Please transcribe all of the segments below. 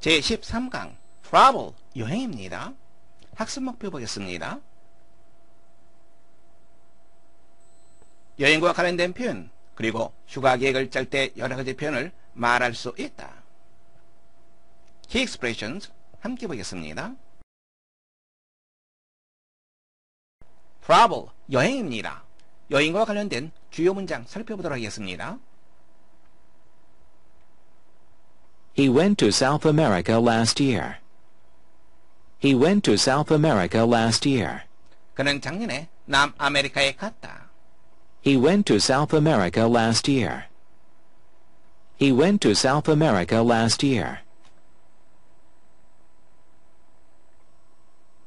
제13강 트러블 여행입니다. 학습 목표 보겠습니다. 여행과 관련된 표현 그리고 휴가 계획을 짤 때 여러가지 표현을 말할 수 있다. Key Expressions 함께 보겠습니다. Travel 여행입니다. 여행과 관련된 주요 문장 살펴보도록 하겠습니다. He went to South America last year. He went to South America last year. 그는 작년에 남아메리카에 갔다. He went to South America last year. He went to South America last year.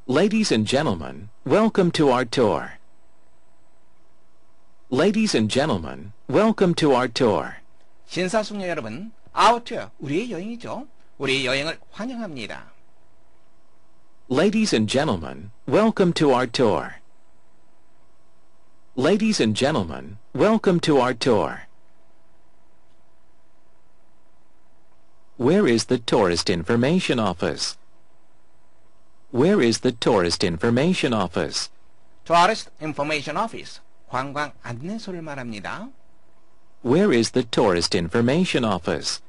Ladies and gentlemen, welcome to our tour. Ladies and gentlemen, welcome to our tour. 신사숙녀 여러분, 우리의 여행이죠. 우리의 여행을 환영합니다. Ladies and gentlemen, welcome to our tour. Ladies and gentlemen, welcome to our tour. Where is the tourist information office? Where is the tourist information office? Tourist information office. 관광 안내소를 말합니다. Where is the tourist information office?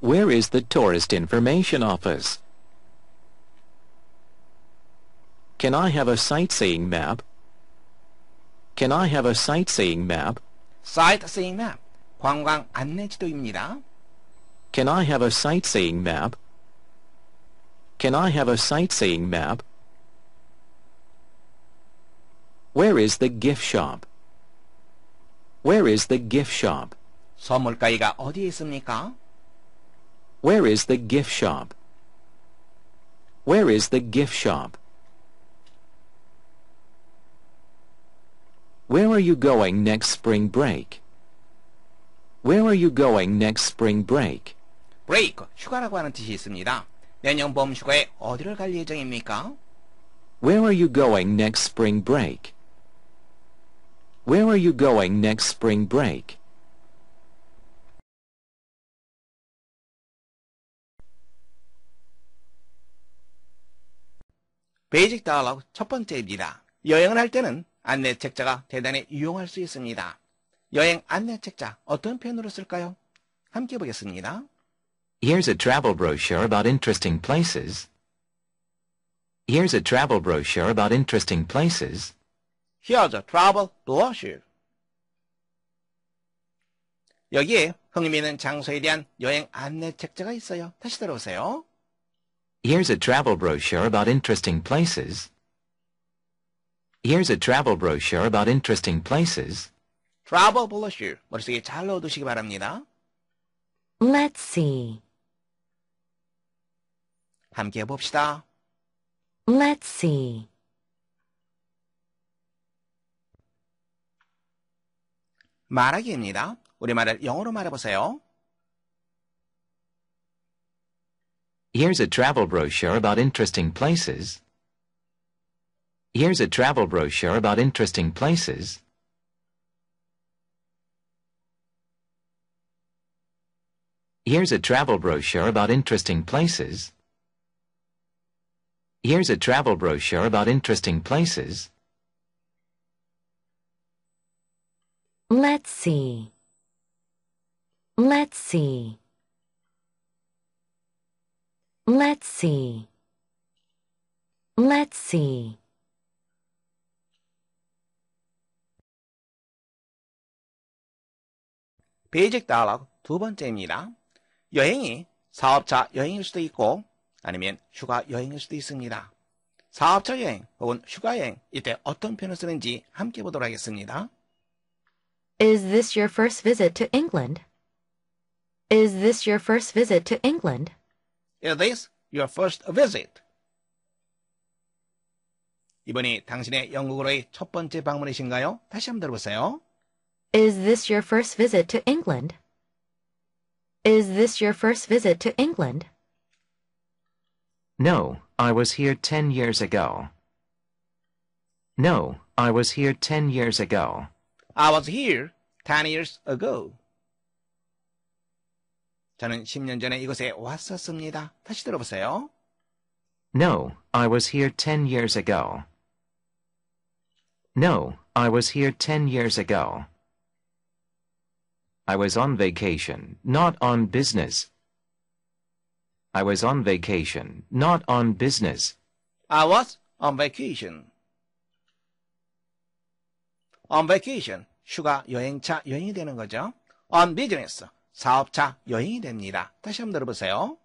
Where is the Tourist Information Office? Can I have a sightseeing map? Can I have a sightseeing map? Sightseeing map. 관광 안내지도입니다. Can I have a sightseeing map? Can I have a sightseeing map? Where is the gift shop? Where is the gift shop? 선물가게가 어디에 있습니까? Where is the gift shop? Where is the gift shop? Where are you going next spring break? Where are you going next spring break? break, 휴가라고 하는 뜻이 있습니다. 내년 봄 휴가에 어디를 갈 예정입니까? Where are you going next spring break? Where are you going next spring break? 베이직 다이얼로그 첫 번째입니다. 여행을 할 때는 안내 책자가 대단히 유용할 수 있습니다. 여행 안내 책자 어떤 표현으로 쓸까요? 함께 보겠습니다. Here's a travel brochure about interesting places. Here's a travel brochure about interesting places. Here's a travel brochure. 여기에 흥미있는 장소에 대한 여행 안내 책자가 있어요. 다시 들어오세요. Here's a travel brochure about interesting places. Here's a travel brochure about interesting places. Travel brochure. 머릿속에 잘 넣어두시기 바랍니다. Let's see. 함께 봅시다. Let's see. 말하기입니다. 우리말을 영어로 말해보세요. Here's a travel brochure about interesting places. Here's a travel brochure about interesting places. Here's a travel brochure about interesting places. Here's a travel brochure about interesting places. Let's see. Let's see. Let's see. Let's see. 베이직 다이얼로그 두 번째입니다. 여행이 사업자 여행일 수도 있고 아니면 휴가 여행일 수도 있습니다. 사업자 여행 혹은 휴가 여행 이때 어떤 표현을 쓰는지 함께 보도록 하겠습니다. Is this your first visit to England? Is this your first visit to England? Is this your first visit? 이번이 당신의 영국으로의 첫 번째 방문이신가요? 다시 한번 들어보세요. Is this your first visit to England? Is this your first visit to England? No, I was here 10 years ago. No, I was here 10 years ago. I was here 10 years ago. 저는 10년 전에 이곳에 왔었습니다. 다시 들어보세요. No, I was here 10 years ago. No, I was here 10 years ago. I was on vacation, not on business. I was on vacation, not on business. I was on vacation. on vacation. 휴가, 여행차, 여행이 되는 거죠. on business. 사업자, 여행이 됩니다. 다시 한 번 들어보세요.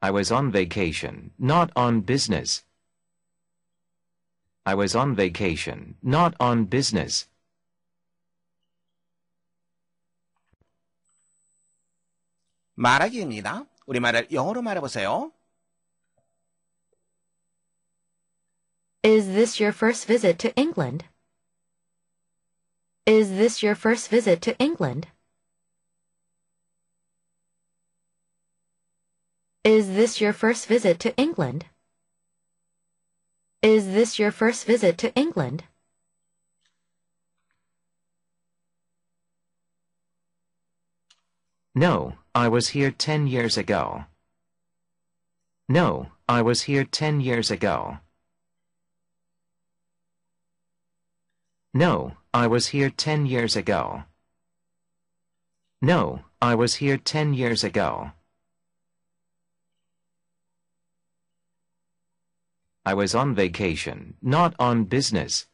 I was on vacation, not on business. I was on vacation, not on business. 말하기입니다. 우리 말을 영어로 말해보세요. Is this your first visit to England? Is this your first visit to England? Is this your first visit to England? Is this your first visit to England? No, I was here ten years ago. No, I was here ten years ago. No, I was here ten years ago. No, I was here ten years ago. I was on vacation, not on business.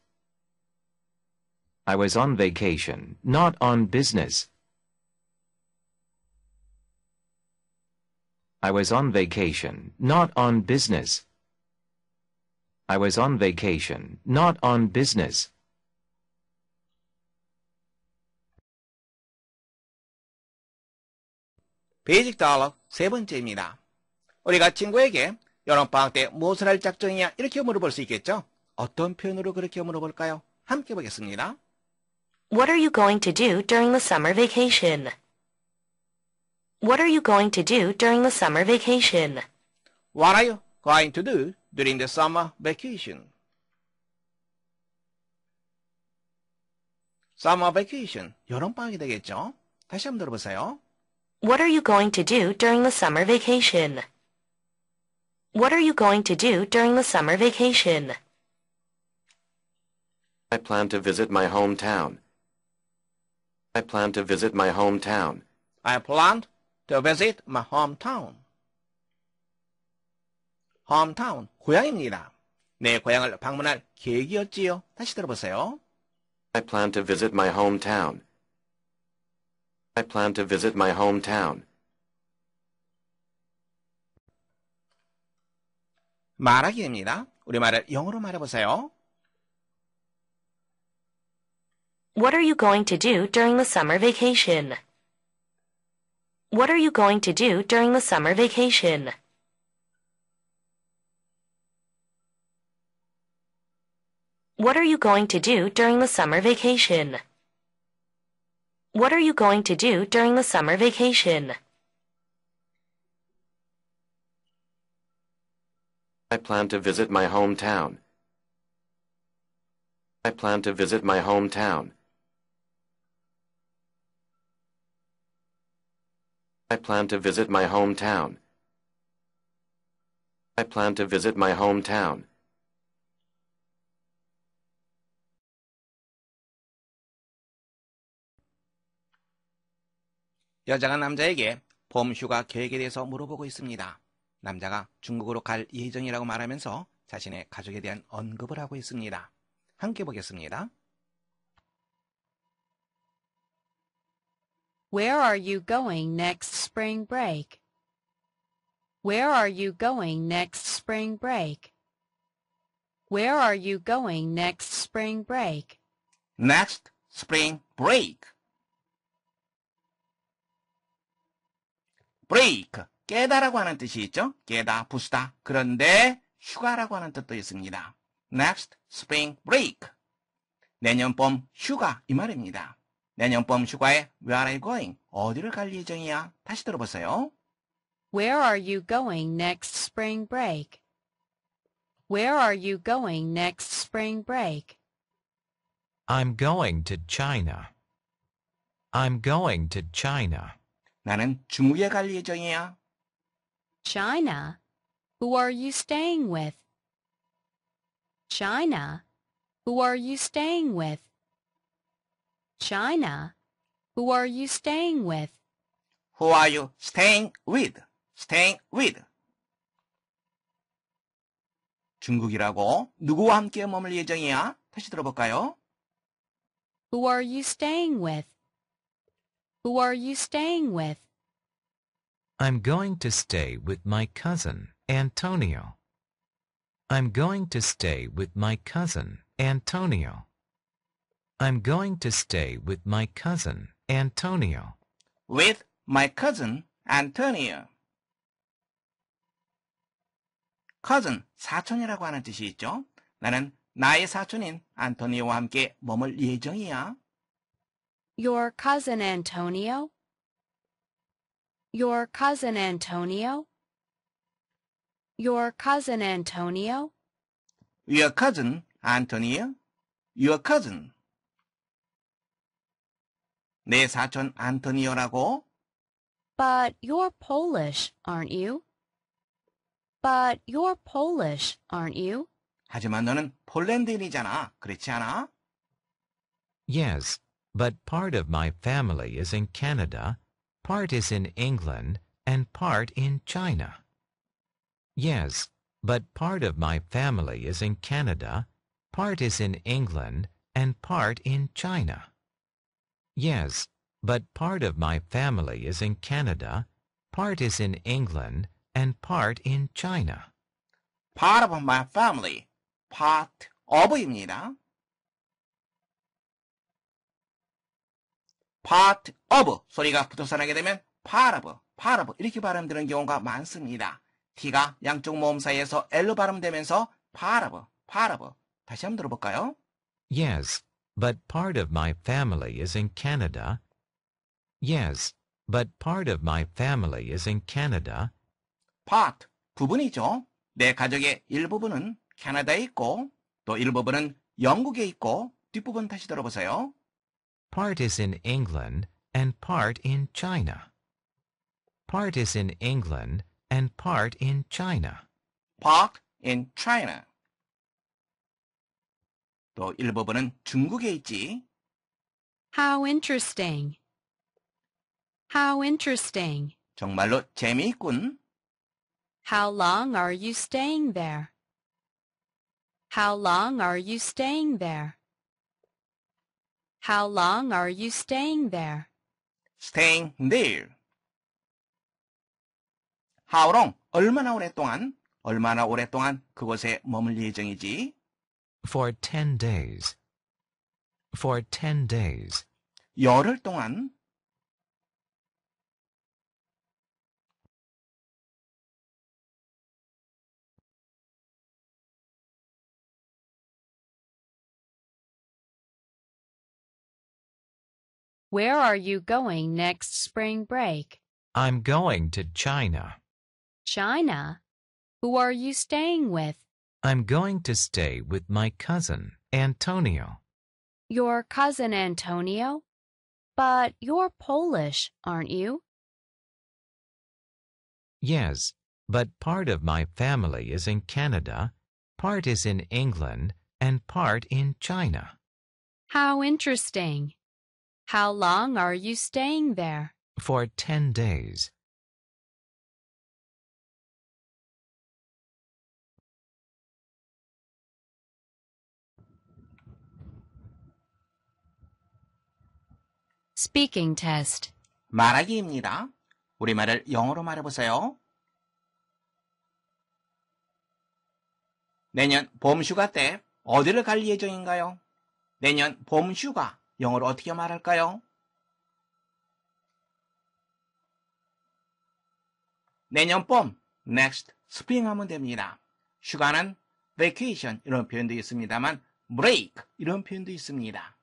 I was on vacation, not on business. I was on vacation, not on business. I was on vacation, not on business. 베이직 달어 세 번째입니다. 우리가 친구에게 여름방학 때 무엇을 할 작정이야? 이렇게 물어볼 수 있겠죠? 어떤 표현으로 그렇게 물어볼까요? 함께 보겠습니다. What are you going to do during the summer vacation? What are you going to do during the summer vacation? What are you going to do during the summer vacation? summer vacation 여름방학이 되겠죠? 다시 한번 들어보세요. What are you going to do during the summer vacation? What are you going to do during the summer vacation? I plan to visit my hometown. I plan to visit my hometown. I plan to visit my hometown. hometown, 고향입니다. 내 고향을 방문할 계획이었지요. 다시 들어보세요. I plan to visit my hometown. I plan to visit my hometown. 말하게 됩니다. 우리말을 영어로 말해보세요. What are you going to do during the summer vacation? What are you going to do during the summer vacation? What are you going to do during the summer vacation? What are you going to do during the summer vacation? I plan to visit my hometown. I plan to visit my hometown. I plan to visit my hometown. I plan to visit my hometown. 여자가 남자에게 봄 휴가 계획에 대해서 물어보고 있습니다. 남자가 중국으로 갈 예정이라고 말하면서 자신의 가족에 대한 언급을 하고 있습니다. 함께 보겠습니다. Where are you going next spring break? Where are you going next spring break? Where are you going next spring break? Next spring break. Break. 깨다라고 하는 뜻이 있죠. 깨다, 부수다. 그런데 휴가라고 하는 뜻도 있습니다. Next spring break. 내년 봄 휴가 이 말입니다. 내년 봄 휴가에 where are you going? 어디를 갈 예정이야? 다시 들어보세요. Where are you going next spring break? Where are you going next spring break? I'm going to China. I'm going to China. 나는 중국에 갈 예정이야. China. Who are you staying with? China. Who are you staying with? China. Who are you staying with? Who are you staying with? Staying with. 중국이라고 누구와 함께 머물 예정이야? 다시 들어볼까요? Who are you staying with? Who are you staying with? I'm going to stay with my cousin, Antonio. I'm going to stay with my cousin, Antonio. I'm going to stay with my cousin, Antonio. With my cousin, Antonio. cousin, 사촌이라고 하는 뜻이 있죠. 나는 나의 사촌인 안토니오와 함께 머물 예정이야. Your cousin Antonio? Your cousin Antonio? Your cousin Antonio? Your cousin Antonio? Your cousin. 내 사촌 안토니오라고? But you're Polish, aren't you? But you're Polish, aren't you? 하지만 너는 폴란드인이잖아. 그렇지 않아? Yes, but part of my family is in Canada Part is in England and part in China. Yes, but part of my family is in Canada, part is in England, and part in China. Yes, but part of my family is in Canada, part is in England, and part in China. Part of my family, part of입니다. part of 소리가 붙어서 나게 되면 part of, part of 이렇게 발음되는 경우가 많습니다. t가 양쪽 모음 사이에서 l로 발음되면서 part of, part of 다시 한번 들어볼까요? Yes, but part of my family is in Canada. Yes, but part of my family is in Canada. part 부분이죠. 내 가족의 일부분은 캐나다에 있고 또 일부분은 영국에 있고 뒷부분 다시 들어보세요. Part is in England and part in China. Part is in England and part in China. Part in China. 또 일부분은 중국에 있지. How interesting. How interesting. 정말로 재미있군. How long are you staying there? How long are you staying there? How long are you staying there? Staying there. How long? 얼마나 오랫동안? 얼마나 오랫동안 그곳에 머물 예정이지? For 10 days. For 10 days. 열흘 동안 Where are you going next spring break? I'm going to China. China? Who are you staying with? I'm going to stay with my cousin, Antonio. Your cousin Antonio? But you're Polish, aren't you? Yes, but part of my family is in Canada, part is in England, and part in China. How interesting. How long are you staying there? For 10 days. Speaking test. 말하기입니다. 우리말을 영어로 말해보세요. 내년 봄 휴가 때 어디를 갈 예정인가요? 내년 봄 휴가 영어로 어떻게 말할까요? 내년 봄, next spring 하면 됩니다. 휴가는 vacation 이런 표현도 있습니다만 break 이런 표현도 있습니다.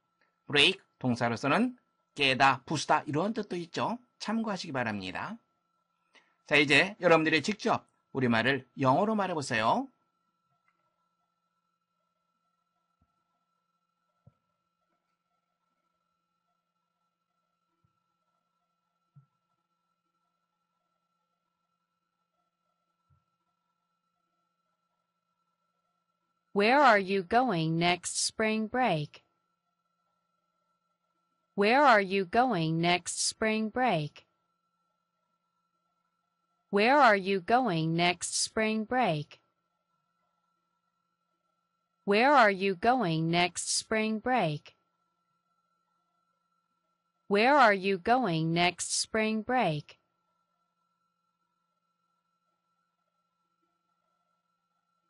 break 동사로서는 깨다, 부수다 이런 뜻도 있죠. 참고하시기 바랍니다. 자 이제 여러분들이 직접 우리말을 영어로 말해보세요. Where are you going next spring break? Where are you going next spring break? Where are you going next spring break? Where are you going next spring break? Where are you going next spring break?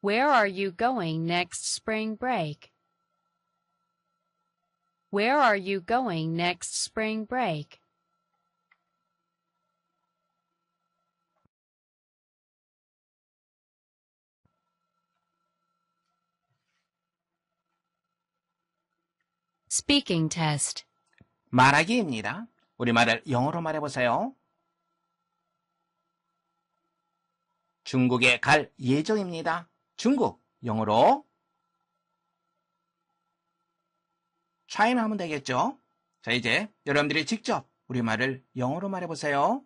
Where are you going next spring break? Where are you going next spring break? Speaking test. 말하기입니다. 우리말을 영어로 말해 보세요. 중국에 갈 예정입니다. 중국 영어로 China 하면 되겠죠? 자, 이제 여러분들이 직접 우리말을 영어로 말해보세요.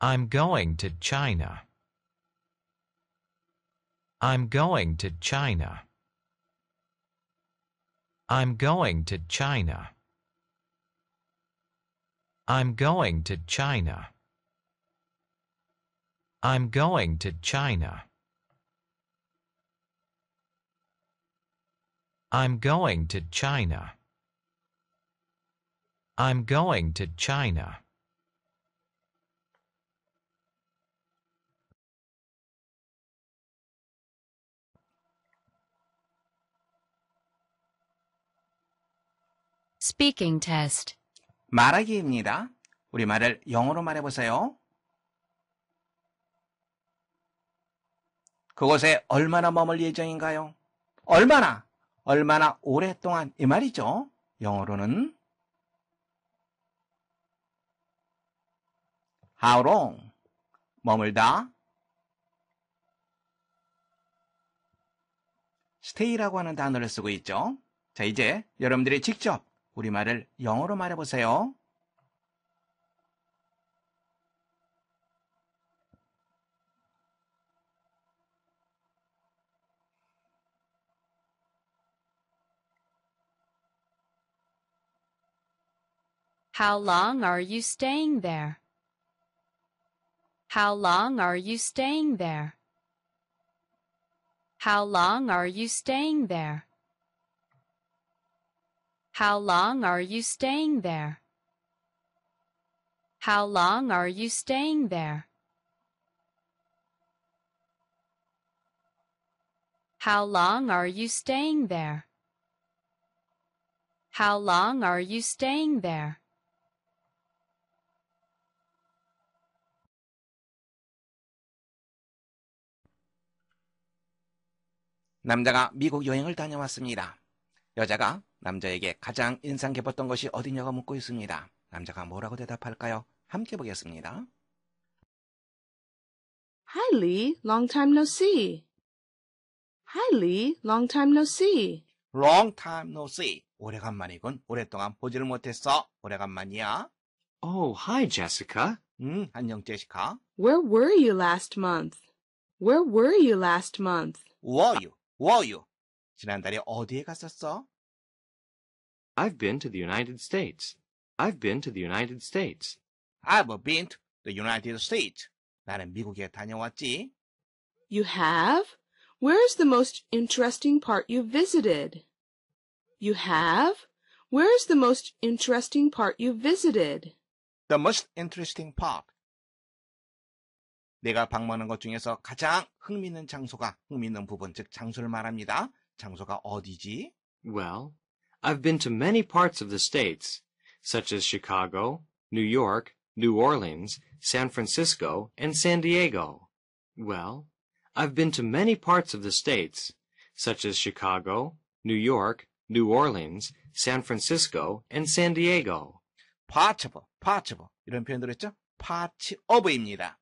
I'm going to China. I'm going to China. I'm going to China. I'm going to China. I'm going to China. I'm going to China. I'm going to China. Speaking test. 말하기입니다. 우리말을 영어로 말해보세요. 그곳에 얼마나 머물 예정인가요? 얼마나, 얼마나 오랫동안 이 말이죠. 영어로는 How long? 머물다. stay라고 하는 단어를 쓰고 있죠. 자, 이제 여러분들이 직접 우리말을 영어로 말해보세요. How long are you staying there? How long are you staying there? How long are you staying there? How long are you staying there? How long are you staying there? How long are you staying there? How long are you staying there? 남자가 미국 여행을 다녀왔습니다. 여자가 남자에게 가장 인상 깊었던 것이 어디냐고 묻고 있습니다. 남자가 뭐라고 대답할까요? 함께 보겠습니다. Hi Lee, long time no see. Hi Lee, long time no see. Long time no see. 오래간만이군. 오랫동안 보지를 못했어. 오래간만이야. Oh, hi Jessica. 음, 안녕 제시카. Where were you last month? Where were you last month? Were you? Were you? 지난달에 어디에 갔었어? I've been to the United States. I've been to the United States. I've been to the United States. 나는 미국에 다녀왔지. You have? Where's the most interesting part you visited? You have? Where's the most interesting part you visited? The most interesting part. 내가 방문한 것 중에서 가장 흥미있는 장소가 흥미있는 부분, 즉 장소를 말합니다. 장소가 어디지? Well, I've been to many parts of the States, such as Chicago, New York, New Orleans, San Francisco, and San Diego. Well, I've been to many parts of the States, such as Chicago, New York, New Orleans, San Francisco, and San Diego. part of, part of 이런 표현 했죠. part of입니다.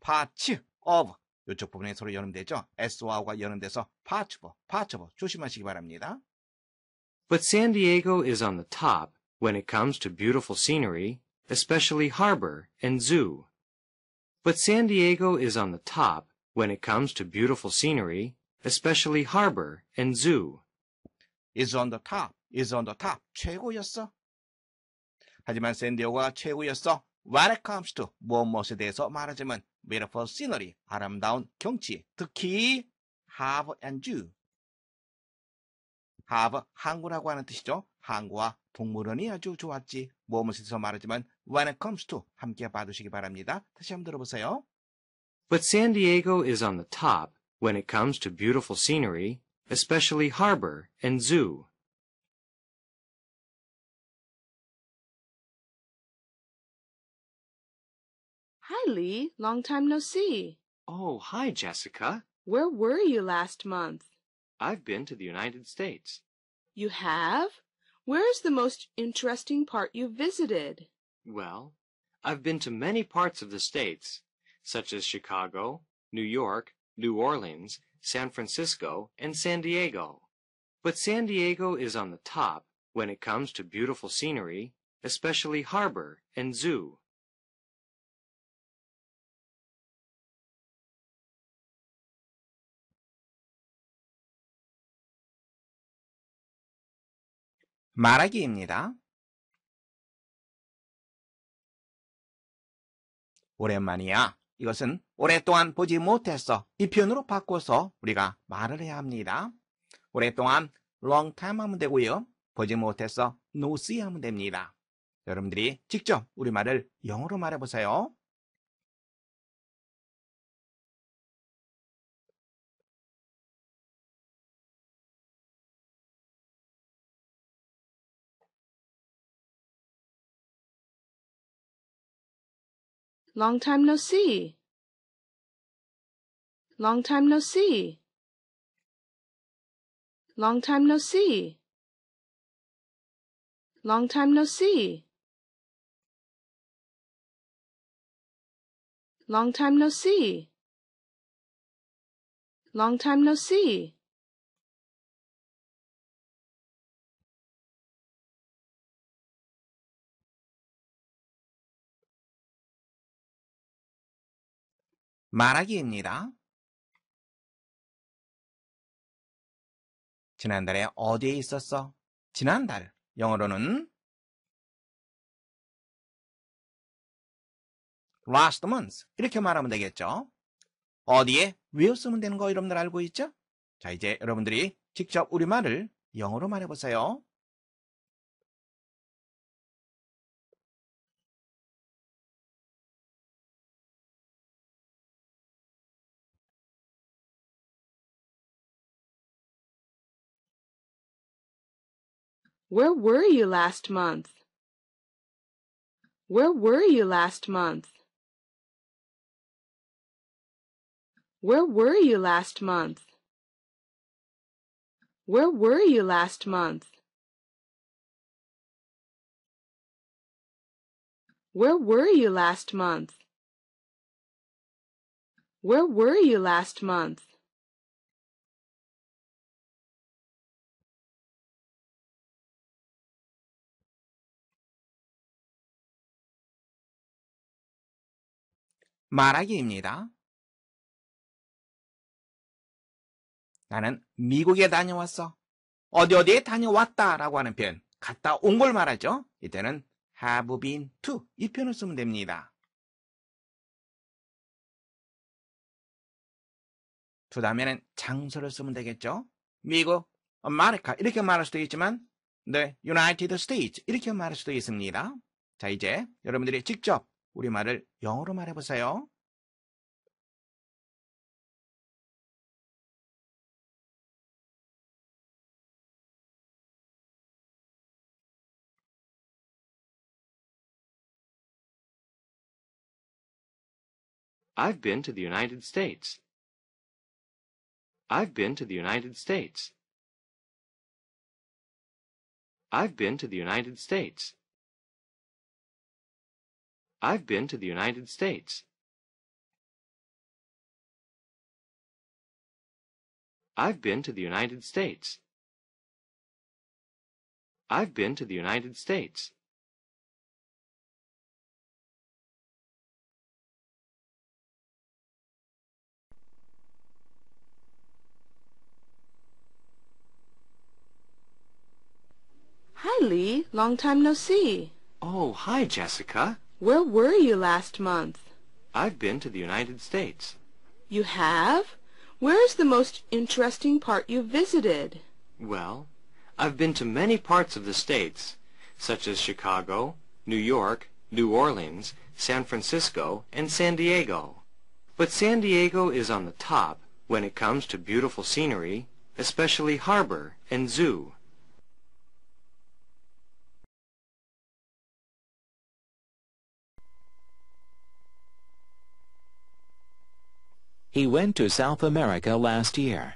part of 이쪽 부분에 서로 연음되죠? s와가 연음돼서 part of, part of 조심하시기 바랍니다. But San Diego is on the top when it comes to beautiful scenery, especially harbor and zoo. But San Diego is on the top when it comes to beautiful scenery, especially harbor and zoo. is on the top, is on the top. 최고였어. 하지만 샌디오가 최고였어. When it comes to 무엇에 대해서 말하자면 beautiful scenery, 아름다운 경치, 특히 harbor and zoo, have 항구라고 하는 뜻이죠. 항구와 동물원이 아주 좋았지. 모험에서 말하지만 when it comes to 함께 봐두시기 바랍니다. 다시 한번 들어보세요. But San Diego is on the top when it comes to beautiful scenery, especially harbor and zoo. Hi, Lee. Long time no see. Oh, hi, Jessica. Where were you last month? I've been to the United States. You have? Where's the most interesting part you visited? Well, I've been to many parts of the States, such as Chicago, New York, New Orleans, San Francisco, and San Diego. But San Diego is on the top when it comes to beautiful scenery, especially harbor and zoo. 말하기입니다. 오랜만이야. 이것은 오랫동안 보지 못했어. 이 표현으로 바꿔서 우리가 말을 해야 합니다. 오랫동안 long time 하면 되고요. 보지 못해서 no see 하면 됩니다. 여러분들이 직접 우리말을 영어로 말해보세요. Long time no see. Long time no see. Long time no see. Long time no see. Long time no see. Long time no see. 말하기입니다. 지난달에 어디에 있었어? 지난달. 영어로는 last month. 이렇게 말하면 되겠죠. 어디에 왜 쓰면 되는 거 여러분들 알고 있죠? 자, 이제 여러분들이 직접 우리말을 영어로 말해보세요. Where were you last month? Where were you last month? Where were you last month? Where were you last month? Where were you last month? Where were you last month? 말하기입니다. 나는 미국에 다녀왔어. 어디 어디에 다녀왔다 라고 하는 표현. 갔다 온 걸 말하죠. 이때는 have been to 이 표현을 쓰면 됩니다. 두 다음에는 장소를 쓰면 되겠죠. 미국, 아메리카 이렇게 말할 수도 있지만 네, United States 이렇게 말할 수도 있습니다. 자 이제 여러분들이 직접 우리말을 영어로 말해보세요. I've been to the United States. I've been to the United States. I've been to the United States. I've been to the United States. I've been to the United States. I've been to the United States. Hi, Lee. Long time no see. Oh, hi, Jessica. Where were you last month? I've been to the United States. You have? Where is the most interesting part you've visited? Well, I've been to many parts of the states, such as Chicago, New York, New Orleans, San Francisco, and San Diego. But San Diego is on the top when it comes to beautiful scenery, especially harbor and zoo. He went to South America last year.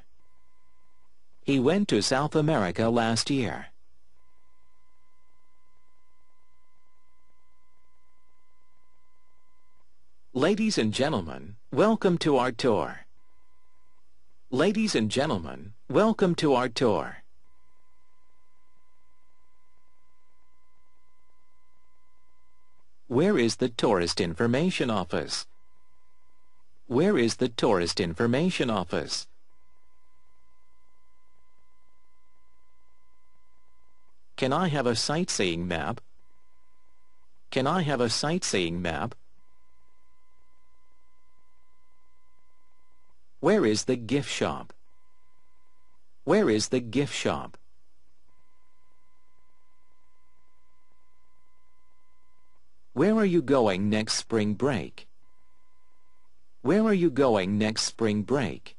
He went to South America last year. Ladies and gentlemen, welcome to our tour. Ladies and gentlemen, welcome to our tour. Where is the Tourist Information Office? Where is the Tourist Information Office? Can I have a sightseeing map? Can I have a sightseeing map? Where is the gift shop? Where is the gift shop? Where are you going next spring break? Where are you going next spring break?